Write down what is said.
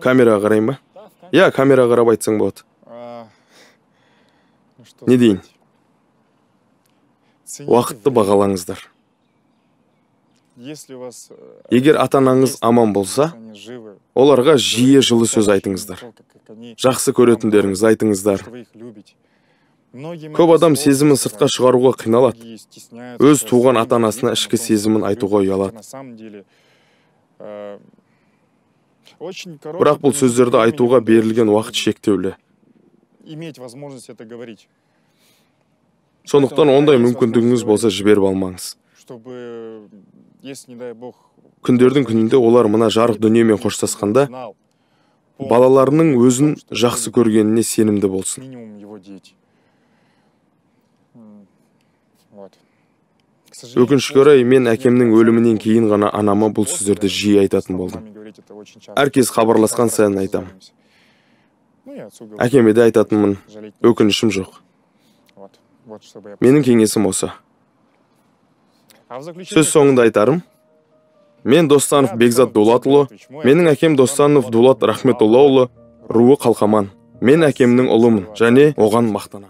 камераға қарайын ба иә камераға қарап айтсаң болады не дейін уақытты бағалаңыздар егер ата анаңыз аман болса оларға жиі жылы сөз айтыңыздар жақсы көретіндеріңізді айтыңыздар көп адам сезімін сыртқа шығаруға қиналады өз туған ата анасына ішкі сезімін айтуға ұялады бірақ бұл сөздерді айтуға берілген уақыт шектеулі иметь возможность это говорить сондықтан ондай мүмкіндігіңіз болса жіберіп алмаңыз чтобы э, если не дай бог күндердің күнінде олар мына жарық дүниемен қоштасқанда балаларының өзін жақсы көргеніне сенімді болсын өкінішке орай мен әкемнің өлімінен кейін ғана анама бұл сөздерді жиі айтатын болдым әркез хабарласқан сайын айтамын. әкеме де айтатынмын өкінішім жоқ менің кеңесім осы сөз соңында айтарым мен достанов бекзат дулатұлы менің әкем достанов дулат рахметоллаұлы руы қалқаман мен әкемнің ұлымын және оған мақтанамын